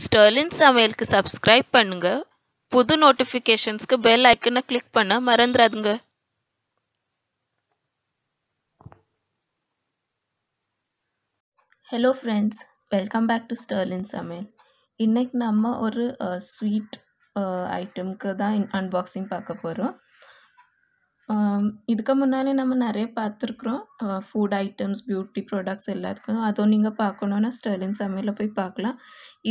Starling சமையலுக்கு subscribe பண்ணுங்க புது நோட்டிஃபிகேஷன்ஸ்க்கு பெல் ஐக்கனை கிளிக் பண்ண மறந்துடாதுங்க hello friends welcome back to Sterlin சமையல் இன்னைக்கு நம்ம ஒரு ஸ்வீட் ஐட்டம்க்கு தான் அன்பாக்சிங் பார்க்க போகிறோம் இதுக்கு முன்னாலே நம்ம நிறைய பார்த்துருக்குறோம் ஃபுட் ஐட்டம்ஸ் பியூட்டி ப்ராடக்ட்ஸ் எல்லாத்துக்கும் அதுவும் நீங்கள் பார்க்கணுன்னா ஸ்டெர்லின் சமையலில் போய் பார்க்கலாம்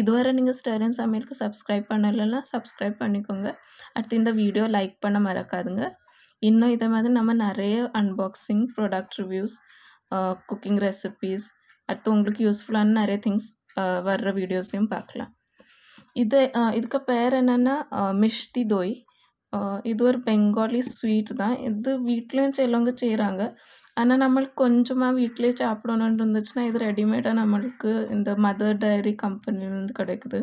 இதுவரை நீங்கள் ஸ்டெர்லின் சமையலுக்கு சப்ஸ்கிரைப் பண்ணலைன்னா சப்ஸ்கிரைப் பண்ணிக்கோங்க அடுத்து இந்த வீடியோ லைக் பண்ண மறக்காதுங்க இன்னும் இதை மாதிரி நம்ம நிறைய unboxing product reviews cooking recipes அடுத்து உங்களுக்கு யூஸ்ஃபுல்லான நிறைய திங்ஸ் வர்ற வீடியோஸ்லையும் பார்க்கலாம் இது இதுக்கு பேர் என்னென்னா மிஷ்தி தோய் இது ஒரு பெங்காலி ஸ்வீட் தான் இது வீட்லேயும் சிலவங்க செய்கிறாங்க ஆனால் நம்மளுக்கு கொஞ்சமாக வீட்டிலே சாப்பிடணுன்னு இருந்துச்சுன்னா இது ரெடிமேடாக நம்மளுக்கு இந்த மதர் டைரி கம்பெனிலேருந்து கிடைக்குது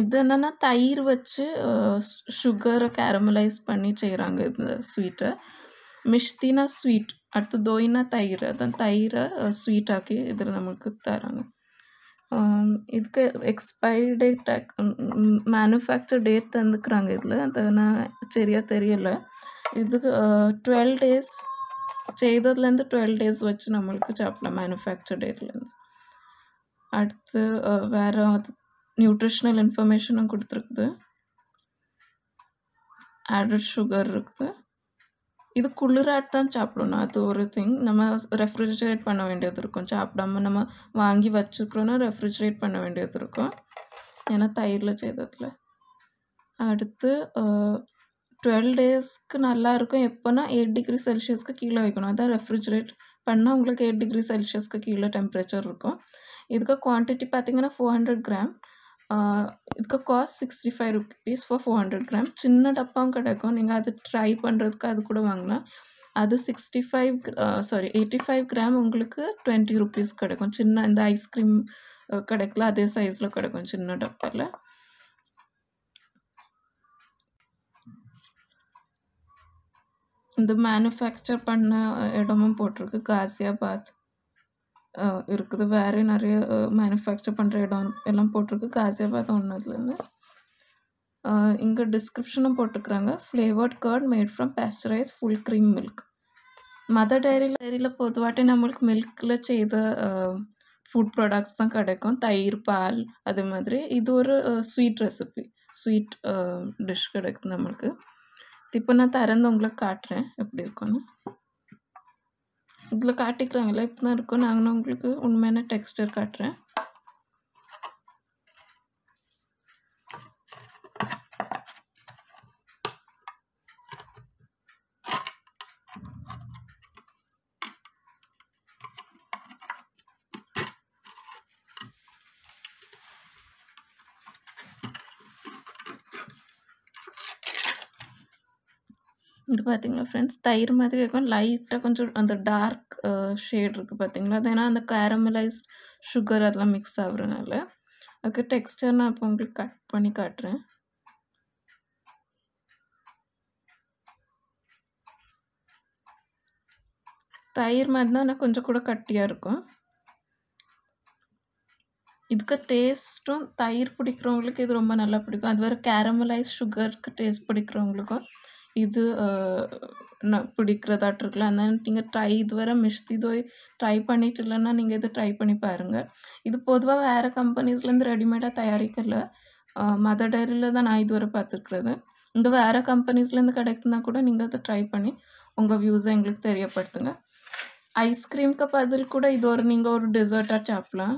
இது என்னென்னா தயிர் வச்சு சுகரை கேரமலைஸ் பண்ணி செய்கிறாங்க இந்த ஸ்வீட்டை மிஷ்தினா ஸ்வீட் அடுத்து தோயினா தயிர் அதான் தயிரை ஸ்வீட்டாக்கி இதில் நம்மளுக்கு தராங்க இதுக்கு எக்ஸ்பைரி டேட் மேனுஃபேக்சர் டேட் தந்துக்கிறாங்க இதில் அது நான் சரியாக தெரியலை இதுக்கு டுவெல் டேஸ் செய்ததுலேருந்து டுவெல் டேஸ் வச்சு நம்மளுக்கு சாப்பிடலாம் மேனுஃபேக்சர் டேட்லேருந்து அடுத்து வேறு நியூட்ரிஷ்னல் இன்ஃபர்மேஷனும் கொடுத்துருக்குது ஆடட் சுகர் இருக்குது இது குளிராட்டு தான் சாப்பிடணும் அது ஒரு திங் நம்ம ரெஃப்ரிஜிரேட் பண்ண வேண்டியது இருக்கும் சாப்பிடாம நம்ம வாங்கி வச்சுக்கிறோன்னா ரெஃப்ரிஜிரேட் பண்ண வேண்டியது இருக்கும் ஏன்னா தயிரில் செய்ததில் அடுத்து டுவெல் டேஸ்க்கு நல்லா இருக்கும் எப்போனா எயிட் டிகிரி செல்சியஸ்க்கு கீழே வைக்கணும் அதான் ரெஃப்ரிஜிரேட் பண்ணால் உங்களுக்கு எயிட் டிகிரி செல்சியஸ்க்கு கீழே டெம்பரேச்சர் இருக்கும் இதுக்கு குவான்டிட்டி பார்த்திங்கன்னா ஃபோர் ஹண்ட்ரட் கிராம் இதுக்கு cost sixty five rupees for four hundred gram சின்ன டப்பாவும் கிடைக்கும் நீங்கள் அது ட்ரை பண்ணுறதுக்கு அது கூட வாங்கலாம் அது sixty five sorry eighty five gram உங்களுக்கு டுவெண்ட்டி ருபீஸ் கிடைக்கும் சின்ன இந்த ஐஸ்கிரீம் கிடைக்கல அதே சைஸில் கிடைக்கும் சின்ன டப்பாவில் இந்த மேனுஃபேக்சர் பண்ண இடமும் போட்டிருக்கு காசியாபாத் இருக்குது வேறு நிறைய மேனுஃபேக்சர் பண்ணுற இடம் எல்லாம் போட்டிருக்கு காசியாபாத் ஒன்றதுலேருந்து இங்கே டிஸ்கிரிப்ஷனும் போட்டுக்கிறாங்க flavoured curd made from pasteurise full cream milk Mother டைரியில் ഡയറിയിൽ പൊതുവായിട്ട് நம்மளுக்கு മിൽക്കിൽ செய்த ஃபுட் ப்ராடக்ட்ஸ் தான் கிடைக்கும் தயிர் பால் அது மாதிரி இது ஒரு ஸ்வீட் ரெசிபி ஸ்வீட் டிஷ் கிடைக்கும் நம்மளுக்கு இப்போ நான் திறந்து உங்களுக்கு காட்டுறேன் எப்படி இருக்கும்னு இதில் காட்டிக்கிறாங்களே இப்படி தான் இருக்கும் நாங்களும் உங்களுக்கு உண்மையான டெக்ஸ்டர் காட்டுறேன் இது பார்த்தீங்களா ஃப்ரெண்ட்ஸ் தயிர் மாதிரி இருக்கும் லைட்டாக கொஞ்சம் அந்த டார்க் ஷேட் இருக்குது பார்த்தீங்களா அது ஏன்னா அந்த கேரமலைஸ் சுகர் அதெல்லாம் மிக்ஸ் ஆகுறதுனால அதுக்கு டெக்ஸ்டர் நான் இப்போ உங்களுக்கு கட் பண்ணி காட்டுறேன் தயிர் மாதிரி தான் ஆனால் கொஞ்சம் கூட கட்டியாக இருக்கும் இதுக்கு டேஸ்ட்டும் தயிர் பிடிக்கிறவங்களுக்கு இது ரொம்ப நல்லா பிடிக்கும் அது வேறு கேரமலைஸ் சுகருக்கு டேஸ்ட் பிடிக்கிறவங்களுக்கும் இது பிடிக்கிறதாட்டு இருக்கலாம் அதனால் நீங்கள் ட்ரை இதுவரை மிஷ்தி தோய் ட்ரை பண்ணிட்டு இல்லைன்னா நீங்கள் இதை ட்ரை பண்ணி பாருங்கள் இது பொதுவாக வேறு கம்பெனிஸ்லேருந்து ரெடிமேடாக தயாரிக்கல மதர் டைரியில் தான் நான் இதுவரை பார்த்துருக்குறது இங்கே வேறு கம்பெனிஸ்லேருந்து கிடைக்குதுன்னா கூட நீங்கள் அதை ட்ரை பண்ணி உங்கள் வியூஸை எங்களுக்கு தெரியப்படுத்துங்க ஐஸ்கிரீம்க்கு பதில் கூட இது ஒரு நீங்கள் ஒரு டெசர்ட்டாக சாப்பிடலாம்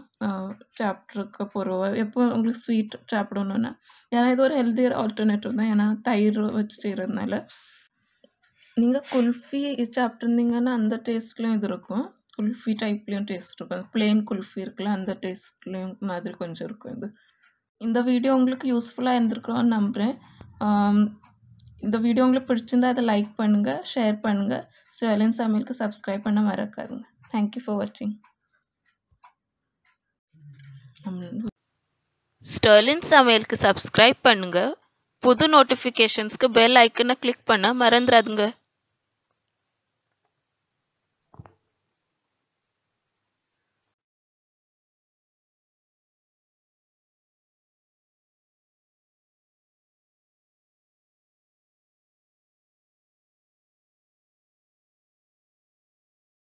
சாப்பிட்ருக்க பொருள் எப்போ உங்களுக்கு ஸ்வீட் சாப்பிடணுன்னா ஏன்னா இது ஒரு ஹெல்த்தியர் ஆல்டர்னேட்டிவ் தான் ஏன்னா தயிர் வச்சுட்டு செய்கிறதுனால நீங்கள் குல்ஃபி சாப்பிட்ருந்தீங்கன்னா அந்த டேஸ்ட்லேயும் இது இருக்கும் குல்ஃபி டைப்லேயும் டேஸ்ட் இருக்கும் பிளெயின் குல்ஃபி இருக்குல்ல அந்த டேஸ்ட்லேயும் மாதிரி கொஞ்சம் இருக்கும் இது இந்த வீடியோ உங்களுக்கு யூஸ்ஃபுல்லாக இருந்திருக்கிறோன்னு நம்புகிறேன் இந்த வீடியோ உங்களுக்கு பிடிச்சிருந்தா அதை லைக் பண்ணுங்கள் ஷேர் பண்ணுங்கள் ஸ்டெர்லின் சமையலுக்கு சப்ஸ்கிரைப் பண்ண மறக்காதுங்க தேங்க்யூ ஃபார் வாட்சிங் ஸ்டெர்லின் சமையலுக்கு சப்ஸ்கிரைப் பண்ணுங்கள் புது நோட்டிஃபிகேஷன்ஸ்க்கு பெல் ஐக்கனை கிளிக் பண்ண மறந்துடாதுங்க